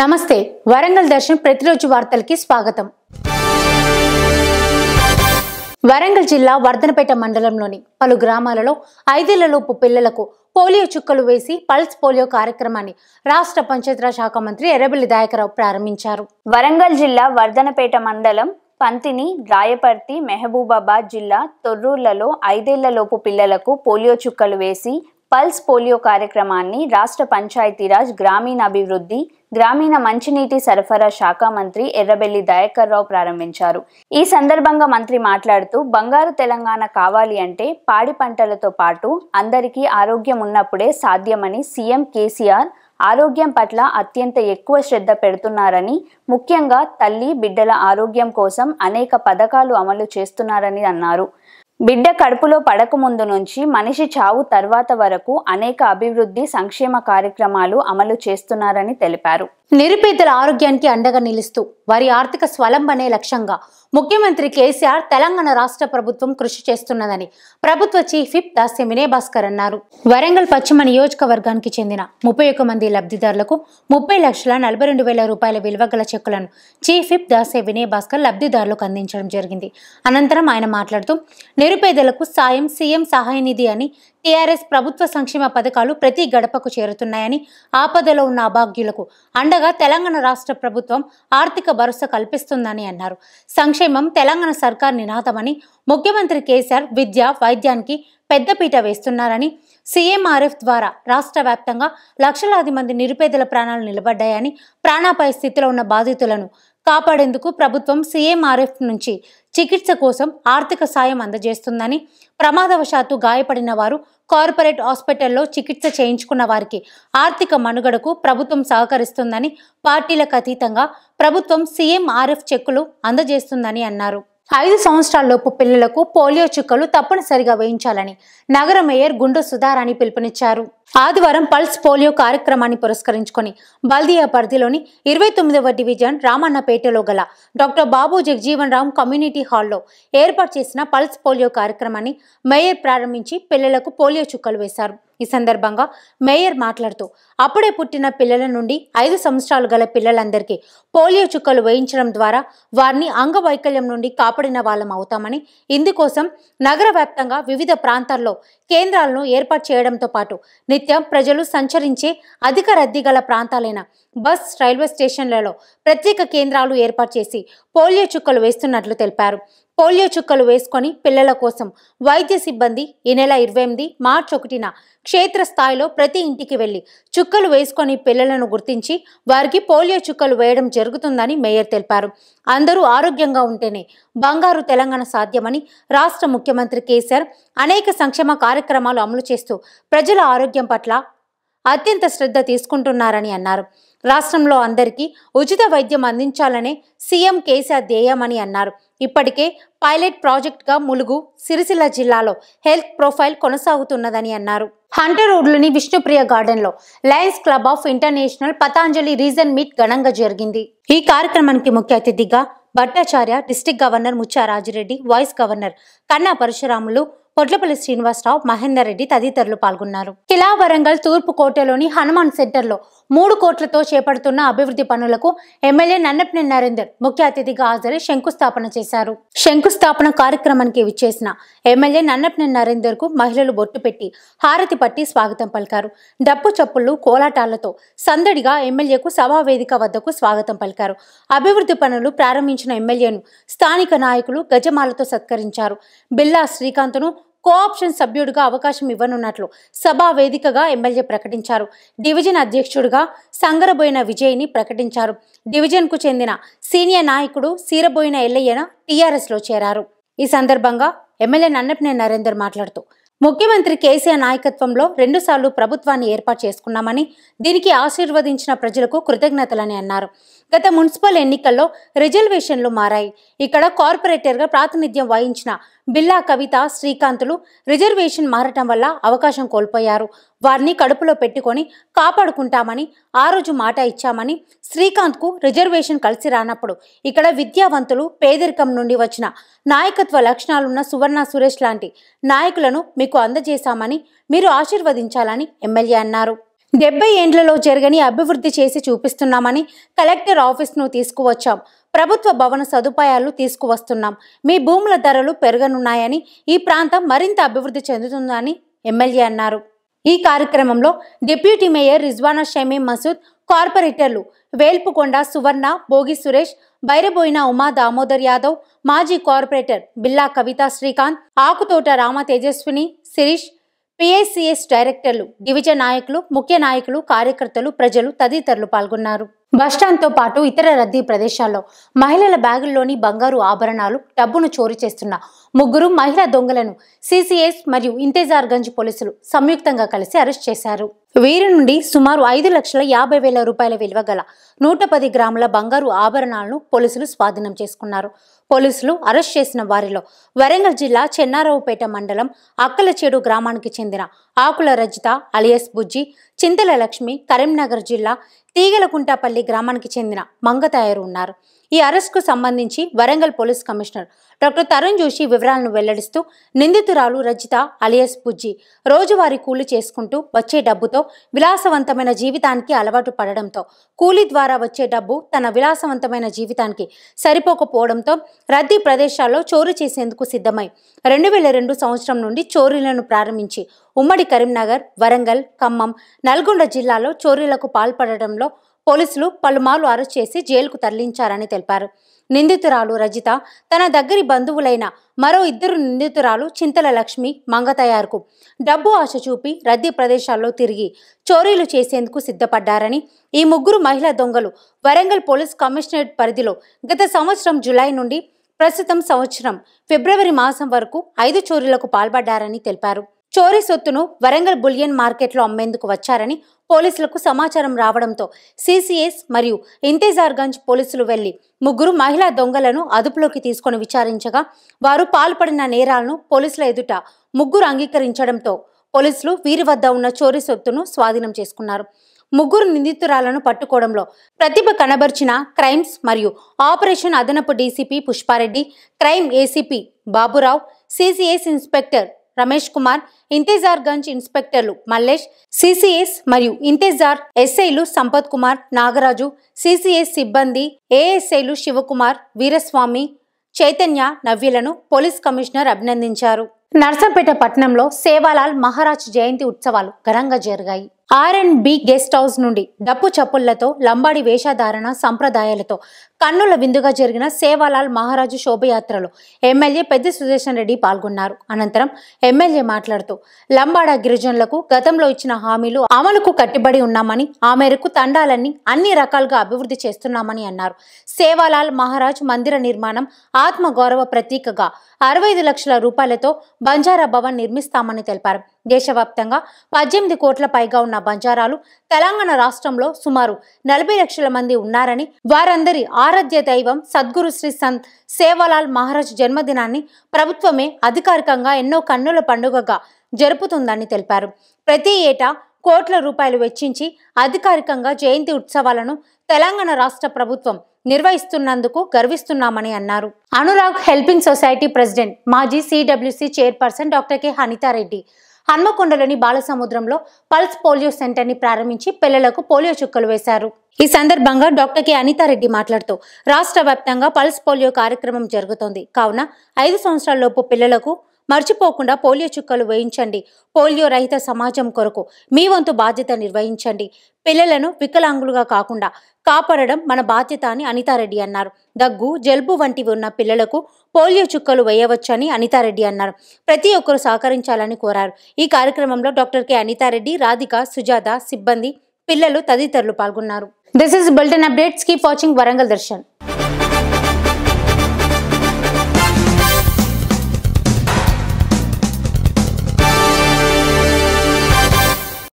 నమస్తే వరంగల్ దర్శన్ ప్రతిరోజు వార్తలకి స్వాగతం వరంగల్ జిల్లా వర్ధనపేట మండలంలోని పలు గ్రామాలలో ఐదేళ్లలోపు పిల్లలకు పోలియో చుక్కలు వేసి పల్స్ పోలియో కార్యక్రమాన్ని రాష్ట్ర పంచాయతీరాజ్ శాఖ మంత్రి ఎర్రబెల్లి దాయకరావు ప్రారంభించారు వరంగల్ జిల్లా వర్ధనపేట మండలం పంతిని రాయపర్తి మెహబూబాబాద్ జిల్లా తొర్రూర్లలో ఐదేళ్లలోపు పిల్లలకు పోలియో చుక్కలు వేసి పల్స్ పోలియో కార్యక్రమాన్ని రాష్ట్ర పంచాయతీరాజ్ గ్రామీణాభివృద్ధి గ్రామీణ మంచినీటి సరఫరా శాఖ మంత్రి ఎర్రబెల్లి దయాకర్ రావు ప్రారంభించారు ఈ సందర్భంగా మంత్రి మాట్లాడుతూ బంగారు తెలంగాణ కావాలి అంటే పాడి పంటలతో పాటు అందరికీ ఆరోగ్యం ఉన్నప్పుడే సాధ్యమని సీఎం కేసీఆర్ ఆరోగ్యం పట్ల అత్యంత ఎక్కువ శ్రద్ధ పెడుతున్నారని ముఖ్యంగా తల్లి బిడ్డల ఆరోగ్యం కోసం అనేక పథకాలు అమలు చేస్తున్నారని అన్నారు బిడ్డ కడుపులో పడకముందు నుంచి మనిషి చావు తర్వాత వరకు అనేక అభివృద్ధి సంక్షేమ కార్యక్రమాలు అమలు చేస్తున్నారని తెలిపారు నిరుపేదల ఆరోగ్యానికి అండగా నిలుస్తూ వారి ఆర్థిక స్వలంబనే లక్ష్యంగా ముఖ్యమంత్రి కేసీఆర్ తెలంగాణ రాష్ట్ర ప్రభుత్వం కృషి చేస్తున్నదని ప్రభుత్వ చీఫ్ విప్ దాస్య వినయ్ భాస్కర్ అన్నారు వరంగల్ పశ్చిమ నియోజకవర్గానికి చెందిన ముప్పై ఒక్క మంది లబ్ధిదారులకు ముప్పై లక్షల నలభై రెండు వేల రూపాయల విలువ గల చెక్కులను చీఫ్ విప్ దాస్య వినయ్ భాస్కర్ లబ్ధిదారులకు అందించడం జరిగింది అనంతరం ఆయన మాట్లాడుతూ నిరుపేదలకు సాయం సీఎం సహాయ నిధి అని టీఆర్ఎస్ ప్రభుత్వ సంక్షేమ పథకాలు ప్రతి గడపకు చేరుతున్నాయని ఆపదలో ఉన్న అభాగ్యులకు అండగా తెలంగాణ రాష్ట్ర ప్రభుత్వం ఆర్థిక భరోసా కల్పిస్తుందని అన్నారు సంక్షేమం తెలంగాణ సర్కార్ నినాదమని ముఖ్యమంత్రి కేసీఆర్ విద్య వైద్యానికి పెద్దపీట వేస్తున్నారని సీఎంఆర్ఎఫ్ ద్వారా రాష్ట్ర వ్యాప్తంగా లక్షలాది మంది నిరుపేదల ప్రాణాలు నిలబడ్డాయని ప్రాణాపాయ స్థితిలో ఉన్న బాధితులను కాపాడేందుకు ప్రభుత్వం సీఎంఆర్ఎఫ్ నుంచి చికిత్స కోసం ఆర్థిక సాయం అందజేస్తుందని ప్రమాదవశాత్తు గాయపడిన వారు కార్పొరేట్ హాస్పిటల్లో చికిత్స చేయించుకున్న వారికి ఆర్థిక మనుగడకు ప్రభుత్వం సహకరిస్తుందని పార్టీలకు అతీతంగా ప్రభుత్వం సీఎంఆర్ఎఫ్ చెక్కులు అందజేస్తుందని అన్నారు ఐదు సంవత్సరాల్లోపు పిల్లలకు పోలియో చుక్కలు తప్పనిసరిగా వేయించాలని నగర మేయర్ గుండు సుధారాణి పిలుపునిచ్చారు ఆదివారం పల్స్ పోలియో కార్యక్రమాన్ని పురస్కరించుకొని బల్దియా పరిధిలోని ఇరవై తొమ్మిదవ డివిజన్ రామన్నపేటలో గల డాక్టర్ బాబు జగజీవన్ రామ్ కమ్యూనిటీ హాల్లో ఏర్పాటు చేసిన పల్స్ పోలియో కార్యక్రమాన్ని మేయర్ ప్రారంభించి పిల్లలకు పోలియో చుక్కలు వేశారు ఈ సందర్భంగా మేయర్ మాట్లాడుతూ అప్పుడే పుట్టిన పిల్లల నుండి ఐదు సంవత్సరాలు గల పిల్లలందరికీ పోలియో చుక్కలు వేయించడం ద్వారా వారిని అంగవైకల్యం నుండి కాపాడిన వాళ్ళం అవుతామని ఇందుకోసం నగర వ్యాప్తంగా వివిధ ప్రాంతాల్లో కేంద్రాలను ఏర్పాటు చేయడంతో పాటు నిత్యం ప్రజలు సంచరించే అధిక రద్దీ గల ప్రాంతాలైన బస్ రైల్వే స్టేషన్లలో ప్రత్యేక కేంద్రాలు ఏర్పాటు చేసి పోలియో చుక్కలు వేస్తున్నట్లు తెలిపారు పోలియో చుక్కలు వేసుకొని పిల్లల కోసం వైద్య సిబ్బంది ఈ నెల ఇరవై ఎనిమిది మార్చి ఒకటిన క్షేత్రస్థాయిలో ప్రతి ఇంటికి వెళ్లి చుక్కలు వేసుకొని పిల్లలను గుర్తించి వారికి పోలియో చుక్కలు వేయడం జరుగుతుందని మేయర్ తెలిపారు అందరూ ఆరోగ్యంగా ఉంటేనే బంగారు తెలంగాణ సాధ్యమని రాష్ట్ర ముఖ్యమంత్రి కేసీఆర్ అనేక సంక్షేమ కార్యక్రమాలు అమలు చేస్తూ ప్రజల ఆరోగ్యం పట్ల అత్యంత శ్రద్ధ తీసుకుంటున్నారని అన్నారు రాష్ట్రంలో అందరికీ ఉచిత వైద్యం అందించాలనే సీఎం కేసీఆర్ ధ్యేయమని అన్నారు ఇప్పటికే పైలట్ ప్రాజెక్ట్గా ములుగు సిరిసిల్ల జిల్లాలో హెల్త్ ప్రొఫైల్ కొనసాగుతున్నదని అన్నారు హంటర్ రోడ్లోని విష్ణుప్రియ గార్డెన్లో lions club of international Patanjali region meet ఘనంగా జరిగింది ఈ కార్యక్రమానికి ముఖ్య అతిథిగా Bhattacharya district governor Muchcha Rajireddy vice governor Kanna Parasuramulu Potlapalli Srinivasarao Mahender Reddy తదితరులు పాల్గొన్నారు కిలా వరంగల్ తూర్పు కోటలోని హనుమాన్ సెంటర్లో మూడు కోట్లతో చేపడుతున్న అభివృద్ధి పనులకు ఎమ్మెల్యే నన్నపనే నరేందర్ ముఖ్య అతిథిగా హాజరై శంకుస్థాపన చేశారు శంకుస్థాపన కార్యక్రమానికి విచ్చేసిన ఎమ్మెల్యే నన్నపనే నరేందర్ కు మహిళలు బొట్టు పెట్టి హారతి పట్టి స్వాగతం పలికారు డప్పు చప్పుళ్లు కోలాటాలతో సందడిగా ఎమ్మెల్యేకు సభావేదిక వద్దకు స్వాగతం పలికారు అభివృద్ధి పనులు ప్రారంభించిన ఎమ్మెల్యేను స్థానిక నాయకులు గజమాలతో సత్కరించారు బిల్లా శ్రీకాంత్ను కోఆప్షన్ సభ్యుడిగా అవకాశం ఇవ్వనున్నట్లు సభా వేదికగా ఎమ్మెల్యే ప్రకటించారు డివిజన్ అధ్యక్షుడిగా సంగరబోయిన విజయ్ని ప్రకటించారు డివిజన్కు చెందిన సీనియర్ నాయకుడు సీరబోయిన ఎల్లయ్యన టీఆర్ఎస్లో చేరారు ఈ సందర్భంగా ఎమ్మెల్యే నన్నపనే నరేందర్ మాట్లాడుతూ ముఖ్యమంత్రి కేసీఆర్ నాయకత్వంలో రెండుసార్లు ప్రభుత్వాన్ని ఏర్పాటు చేసుకున్నామని దీనికి ఆశీర్వదించిన ప్రజలకు కృతజ్ఞతలని అన్నారు గత మున్సిపల్ ఎన్నికల్లో రిజర్వేషన్లు మారాయి ఇక్కడ కార్పొరేటర్గా ప్రాతినిధ్యం వహించిన బిల్లా కవిత శ్రీకాంతులు రిజర్వేషన్ మారటం వల్ల అవకాశం కోల్పోయారు వారిని కడుపులో పెట్టుకొని కాపాడుకుంటామని ఆ రోజు మాట ఇచ్చామని శ్రీకాంత్కు రిజర్వేషన్ కలిసి రానప్పుడు ఇక్కడ విద్యావంతులు పేదరికం నుండి వచ్చిన నాయకత్వ లక్షణాలున్న సువర్ణ సురేష్ లాంటి నాయకులను మీకు అందజేశామని మీరు ఆశీర్వదించాలని ఎమ్మెల్యే అన్నారు డెబ్బై ఏండ్లలో జరగని అభివృద్ధి చేసి చూపిస్తున్నామని కలెక్టర్ ఆఫీస్ను తీసుకువచ్చాం ప్రభుత్వ భవన సదుపాయాలు తీసుకువస్తున్నాం మీ భూముల ధరలు పెరగనున్నాయని ఈ ప్రాంతం మరింత అభివృద్ధి చెందుతుందని ఎమ్మెల్యే అన్నారు ఈ కార్యక్రమంలో డిప్యూటీ మేయర్ రిజ్వానా షమీ మసూద్ కార్పొరేటర్లు వేల్పుకొండ సువర్ణ భోగి సురేష్ బైరబోయిన ఉమా దామోదర్ యాదవ్ మాజీ కార్పొరేటర్ బిల్లా కవిత శ్రీకాంత్ ఆకుతోట రామ తేజస్విని శిరీష్ పిఐసిఎస్ డైరెక్టర్లు డివిజన్ నాయకులు ముఖ్య నాయకులు కార్యకర్తలు ప్రజలు తదితరులు పాల్గొన్నారు బస్టాండ్తో పాటు ఇతర రద్దీ ప్రదేశాల్లో మహిళల బ్యాగుల్లోని బంగారు ఆభరణాలు డబ్బును చోరీ చేస్తున్న ముగ్గురు మహిళా దొంగలను సిసిఎస్ మరియు గంజ్ పోలీసులు సంయుక్తంగా కలిసి అరెస్ట్ చేశారు వీరి నుండి సుమారు ఐదు లక్షల యాభై వేల రూపాయల విలువ గల నూట పది గ్రాముల బంగారు ఆభరణాలను పోలీసులు స్వాధీనం చేసుకున్నారు పోలీసులు అరెస్ట్ చేసిన వారిలో వరంగల్ జిల్లా చెన్నారావుపేట మండలం అక్కలచేడు గ్రామానికి చెందిన ఆకుల రజిత అలియస్ బుజ్జి చింతల లక్ష్మి కరీంనగర్ జిల్లా తీగలకుంటపల్లి గ్రామానికి చెందిన మంగ తయారు ఉన్నారు ఈ అరెస్ట్కు సంబంధించి Warangal police commissioner doctor Tarun Joshi వివరాలను వెల్లడిస్తూ నిందితురాలు రజిత అలియస్ పుజ్జి రోజువారీ కూలి చేసుకుంటూ వచ్చే డబ్బుతో విలాసవంతమైన జీవితానికి అలవాటు పడడంతో కూలి ద్వారా వచ్చే డబ్బు తన విలాసవంతమైన జీవితానికి సరిపోకపోవడంతో రద్దీ ప్రదేశాల్లో చోరు చేసేందుకు సిద్ధమై రెండు వేల రెండు సంవత్సరం నుండి చోరీలను ప్రారంభించి ఉమ్మడి కరీంనగర్ వరంగల్ ఖమ్మం నల్గొండ జిల్లాలో చోరీలకు పాల్పడడంలో పోలీసులు పలుమార్లు అరెస్ట్ చేసి జైలుకు తరలించారని తెలిపారు నిందితురాలు రజిత తన దగ్గరి బంధువులైన మరో ఇద్దరు నిందితురాలు చింతల లక్ష్మి మంగతయార్కు డబ్బు ఆశ చూపి రద్దీ ప్రదేశాల్లో తిరిగి చోరీలు చేసేందుకు సిద్ధపడ్డారని ఈ ముగ్గురు మహిళా దొంగలు వరంగల్ పోలీస్ కమిషనరేట్ పరిధిలో గత సంవత్సరం జులై నుండి ప్రస్తుతం సంవత్సరం ఫిబ్రవరి మాసం వరకు ఐదు చోరీలకు పాల్పడ్డారని తెలిపారు చోరీ సొత్తును వరంగల్ బులియన్ మార్కెట్లో అమ్మేందుకు వచ్చారని పోలీసులకు సమాచారం రావడంతో సిసిఎస్ మరియు ఇంతేజార్గంజ్ పోలీసులు వెళ్లి ముగ్గురు మహిళా దొంగలను అదుపులోకి తీసుకొని విచారించగా వారు పాల్పడిన నేరాలను పోలీసుల ఎదుట ముగ్గురు అంగీకరించడంతో పోలీసులు వీరి వద్ద ఉన్న చోరీ సొత్తును స్వాధీనం చేసుకున్నారు ముగ్గురు నిందితురాలను పట్టుకోవడంలో ప్రతిభ కనబర్చిన క్రైమ్స్ మరియు ఆపరేషన్ అదనపు DCP Pushpa Reddy crime ACP Baburao CCS inspector Ramesh Kumar Intezar Ganj ఇన్స్పెక్టర్లు మల్లేష్ సిసిఎస్ మరియు ఇంతేజార్ ఎస్ఐలు సంపత్ కుమార్ నాగరాజు సిసిఎస్ సిబ్బంది ఏఎస్ఐలు శివకుమార్ వీరస్వామి చైతన్య నవ్యలను పోలీస్ కమిషనర్ అభినందించారు నర్సంపేట పట్టణంలో సేవాలాల్ మహారాజ్ జయంతి ఉత్సవాలు ఘనంగా జరిగాయి R and B guest house నుండి డప్పు చప్పుళ్లతో లంబాడి వేషధారణ సంప్రదాయాలతో కన్నుల విందుగా జరిగిన సేవాలాల్ మహారాజు శోభయాత్రలో ఎమ్మెల్యే పెద్ద సుదర్శన్ రెడ్డి పాల్గొన్నారు అనంతరం ఎమ్మెల్యే మాట్లాడుతూ లంబాడ గిరిజనులకు గతంలో ఇచ్చిన హామీలు అమలుకు కట్టుబడి ఉన్నామని ఆ మేరకు తండాలన్నీ అన్ని రకాలుగా అభివృద్ధి చేస్తున్నామని అన్నారు సేవాలాల్ మహారాజ్ మందిర నిర్మాణం ఆత్మ గౌరవ ప్రతీకగా అరవై ఐదు లక్షల రూపాయలతో బంజారా భవన్ నిర్మిస్తామని తెలిపారు దేశవ్యాప్తంగా పద్దెనిమిది కోట్ల పైగా ఉన్న బంజారాలు తెలంగాణ రాష్ట్రంలో సుమారు నలభై లక్షల మంది ఉన్నారని వారందరి ఆరు ఆరాధ్య దైవం సద్గురు శ్రీ సంత్ సేవలాల్ మహారాజ్ జన్మదినాన్ని ప్రభుత్వమే అధికారికంగా ఎన్నో కన్నుల పండుగగా జరుపుతుందని తెలిపారు ప్రతి ఏటా కోట్ల రూపాయలు వెచ్చించి అధికారికంగా జయంతి ఉత్సవాలను తెలంగాణ రాష్ట్ర ప్రభుత్వం నిర్వహిస్తున్నందుకు గర్విస్తున్నామని అన్నారు అనురాగ్ హెల్పింగ్ సొసైటీ ప్రెసిడెంట్ మాజీ CWC chairperson doctor K Hanitha Reddy హన్మకొండలోని బాలసముద్రంలో పల్స్ పోలియో సెంటర్ని ప్రారంభించి పిల్లలకు పోలియో చుక్కలు వేశారు ఈ సందర్భంగా డాక్టర్ కె అనితారెడ్డి మాట్లాడుతూ రాష్ట్ర వ్యాప్తంగా పల్స్ పోలియో కార్యక్రమం జరుగుతోంది కావున ఐదు సంవత్సరాలలోపు పిల్లలకు మర్చిపోకుండా పోలియో చుక్కలు వేయించండి పోలియో రహిత సమాజం కొరకు మీ వంతు బాధ్యత నిర్వహించండి పిల్లలను వికలాంగులుగా కాకుండా కాపాడడం మన బాధ్యత అని అనితారెడ్డి అన్నారు దగ్గు జలుబు వంటివి ఉన్న పిల్లలకు పోలియో చుక్కలు వేయవచ్చని అనితారెడ్డి అన్నారు ప్రతి ఒక్కరూ సహకరించాలని కోరారు ఈ కార్యక్రమంలో డాక్టర్ కె అనితారెడ్డి రాధిక సుజాత సిబ్బంది పిల్లలు తదితరులు పాల్గొన్నారు this is bulletin updates keep watching Warangal Darshan